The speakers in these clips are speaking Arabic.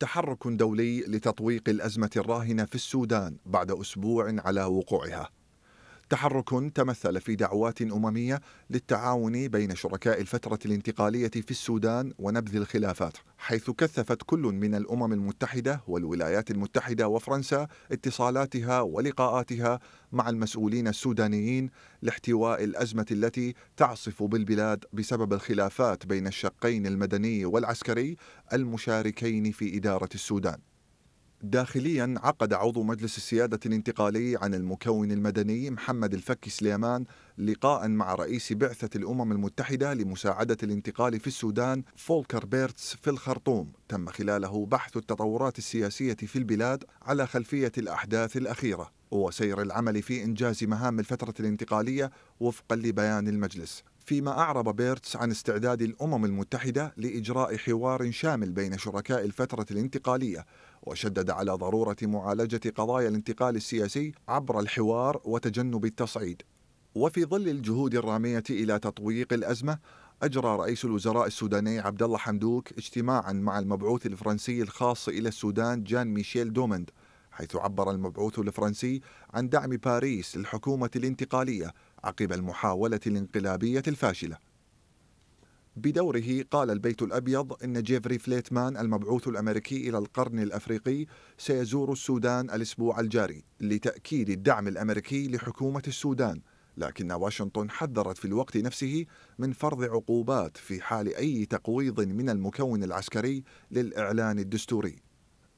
تحرك دولي لتطويق الازمه الراهنه في السودان بعد اسبوع على وقوعها تحرك تمثل في دعوات أممية للتعاون بين شركاء الفترة الانتقالية في السودان ونبذ الخلافات حيث كثفت كل من الأمم المتحدة والولايات المتحدة وفرنسا اتصالاتها ولقاءاتها مع المسؤولين السودانيين لاحتواء الأزمة التي تعصف بالبلاد بسبب الخلافات بين الشقين المدني والعسكري المشاركين في إدارة السودان داخليا عقد عضو مجلس السيادة الانتقالي عن المكون المدني محمد الفكي سليمان لقاء مع رئيس بعثة الأمم المتحدة لمساعدة الانتقال في السودان فولكر بيرتس في الخرطوم تم خلاله بحث التطورات السياسية في البلاد على خلفية الأحداث الأخيرة وسير العمل في إنجاز مهام الفترة الانتقالية وفقا لبيان المجلس فيما أعرب بيرتس عن استعداد الأمم المتحدة لإجراء حوار شامل بين شركاء الفترة الانتقالية وشدد على ضرورة معالجة قضايا الانتقال السياسي عبر الحوار وتجنب التصعيد وفي ظل الجهود الرامية إلى تطويق الأزمة أجرى رئيس الوزراء السوداني عبد الله حمدوك اجتماعا مع المبعوث الفرنسي الخاص إلى السودان جان ميشيل دومند حيث عبر المبعوث الفرنسي عن دعم باريس للحكومة الانتقالية عقب المحاولة الانقلابية الفاشلة بدوره قال البيت الأبيض إن جيفري فليتمان المبعوث الأمريكي إلى القرن الأفريقي سيزور السودان الأسبوع الجاري لتأكيد الدعم الأمريكي لحكومة السودان لكن واشنطن حذرت في الوقت نفسه من فرض عقوبات في حال أي تقويض من المكون العسكري للإعلان الدستوري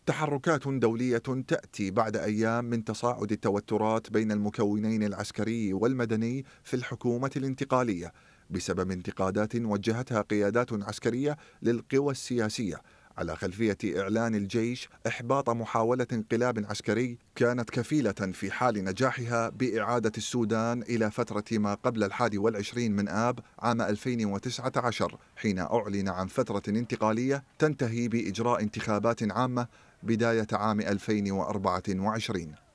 تحركات دولية تأتي بعد أيام من تصاعد التوترات بين المكونين العسكري والمدني في الحكومة الانتقالية بسبب انتقادات وجهتها قيادات عسكرية للقوى السياسية على خلفية إعلان الجيش إحباط محاولة انقلاب عسكري كانت كفيلة في حال نجاحها بإعادة السودان إلى فترة ما قبل الحادي والعشرين من آب عام 2019 حين أعلن عن فترة انتقالية تنتهي بإجراء انتخابات عامة بداية عام 2024